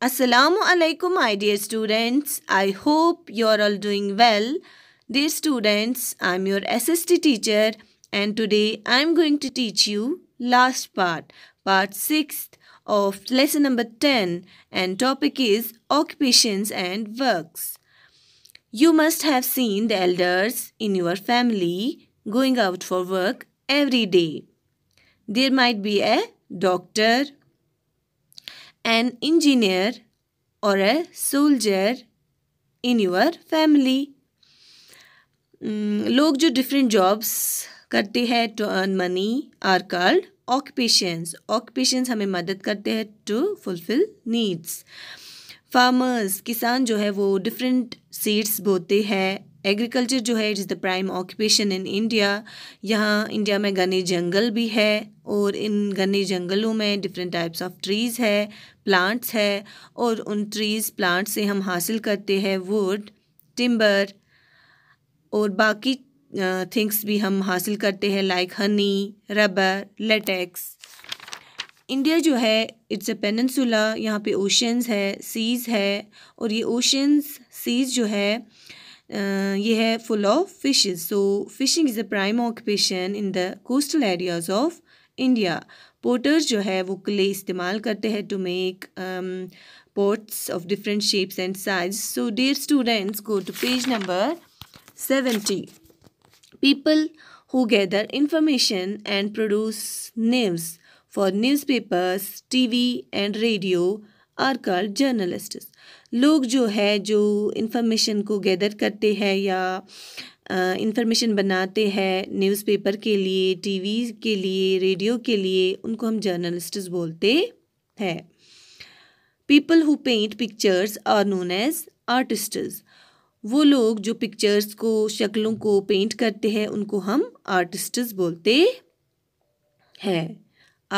Assalamu alaikum my dear students. I hope you are all doing well. Dear students, I am your SST teacher and today I am going to teach you last part, part 6th of lesson number 10 and topic is occupations and works. You must have seen the elders in your family going out for work every day. There might be a doctor, an engineer or a soldier in your family hmm, लोग जो different jobs करते हैं to earn money are called occupations occupations हमें मदद करते हैं to fulfil needs farmers किसान जो है वो डिफरेंट सीड्स बोते हैं एग्रीकल्चर जो है it is the prime occupation in India यहाँ इंडिया में घने जंगल भी है और इन घने जंगलों में डिफरेंट टाइप्स ऑफ ट्रीज़ है प्लांट्स है और उन ट्रीज़ प्लांट्स से हम हासिल करते हैं वुड टिम्बर और बाकी थिंग्स भी हम हासिल करते हैं like honey rubber latex India जो है इट्स अ पेनसुला यहाँ पे ओशंस है सीज़ है और ये ओशंस सीज़ जो है ये है full of fishes so fishing is a prime occupation in the coastal areas of India potters जो है वो क्ले इस्तेमाल करते हैं to make pots of different shapes and size so dear students go to page number seventy people who gather information and produce news for newspapers T V and radio are called journalist लोग जो है जो information को gather करते हैं या information बनाते हैं न्यूज़पेपर के लिए टीवी के लिए रेडियो के लिए उनको हम जर्नलिस्ट्स बोलते हैं people who paint pictures are known as artists वो लोग जो पिक्चर्स को शक्लों को पेंट करते हैं उनको हम आर्टिस्ट्स बोलते हैं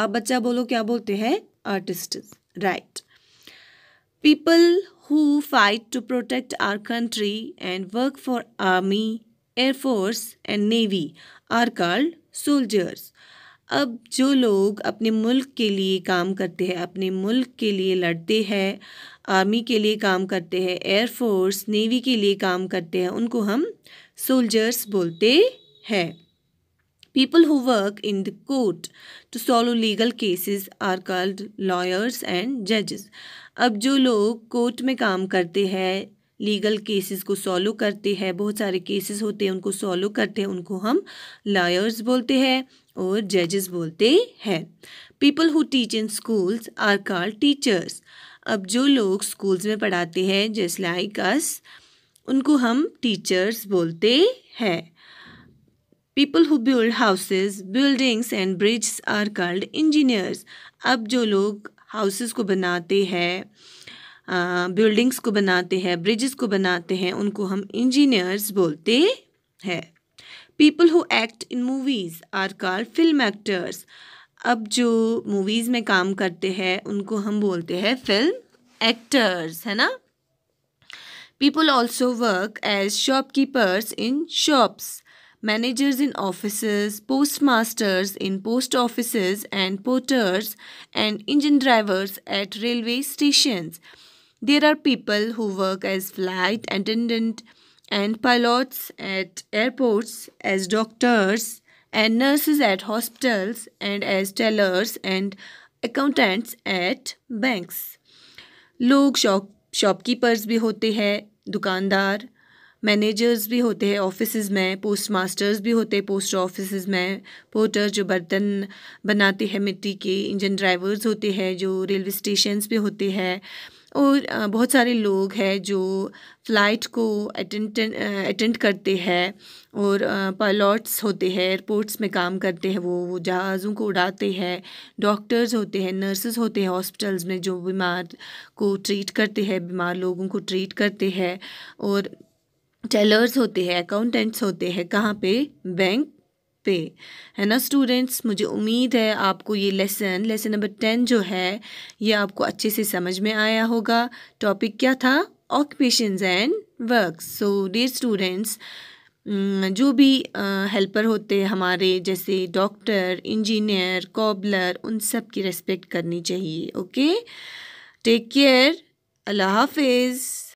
आप बच्चा बोलो क्या बोलते हैं artist right people who fight to protect our country and work for army air force and navy are called soldiers अब जो लोग अपने मुल्क के लिए काम करते हैं अपने मुल्क के लिए लड़ते हैं आर्मी के लिए काम करते हैं एयरफोर्स नेवी के लिए काम करते हैं उनको हम सोल्जर्स बोलते हैं people who work in the court to solve legal cases are called lawyers and जजेस अब जो लोग कोर्ट में काम करते हैं लीगल केसेस को सॉल्व करते हैं बहुत सारे केसेस होते हैं उनको सॉल्व करते हैं उनको हम लॉयर्स बोलते हैं और जजेस बोलते हैं people who teach in schools are called teachers अब जो लोग स्कूल्स में पढ़ाते हैं जैस लाइक अस उनको हम टीचर्स बोलते हैं people who build houses buildings and bridge are called engineers अब जो लोग हाउसेस को बनाते हैं बिल्डिंग्स को बनाते हैं ब्रिजेस को बनाते हैं उनको हम इंजीनियर्स बोलते हैं people who act in movies are called film actors अब जो मूवीज़ में काम करते हैं उनको हम बोलते हैं फिल्म एक्टर्स है ना people also work as shopkeepers in shops managers in offices, postmasters in post offices and porters and engine drivers at railway stations. There are people who work as flight attendant and pilots at airports, as doctors and nurses at hospitals and as tellers and accountants at banks. लोग shop shopkeepers भी होते हैं दुकानदार managers भी होते हैं office में post masters भी होते हैं पोस्ट ऑफिस में पोर्टर जो बर्तन बनाते हैं मिट्टी के इंजन ड्राइवर्स होते हैं जो रेलवे स्टेशंस पे होते हैं और बहुत सारे लोग हैं जो फ़्लाइट को अटेंड अटेंड करते हैं और पायलट्स होते हैं एयरपोर्ट्स में काम करते हैं वो वो जहाज़ों को उड़ाते हैं डॉक्टर्स होते हैं नर्सेज होते हैं हॉस्पिटल्स में जो बीमार को ट्रीट करते हैं बीमार लोगों को ट्रीट करते हैं और टेलर्स होते हैं अकाउंटेंट्स होते हैं कहाँ पे बैंक पे है ना स्टूडेंट्स मुझे उम्मीद है आपको ये लेसन लेसन नंबर टेन जो है ये आपको अच्छे से समझ में आया होगा टॉपिक क्या था occupations and work so dear students जो भी हेल्पर होते हैं हमारे जैसे डॉक्टर इंजीनियर कॉबलर उन सब की रेस्पेक्ट करनी चाहिए ओके टेक केयर अल्लाह हाफिज़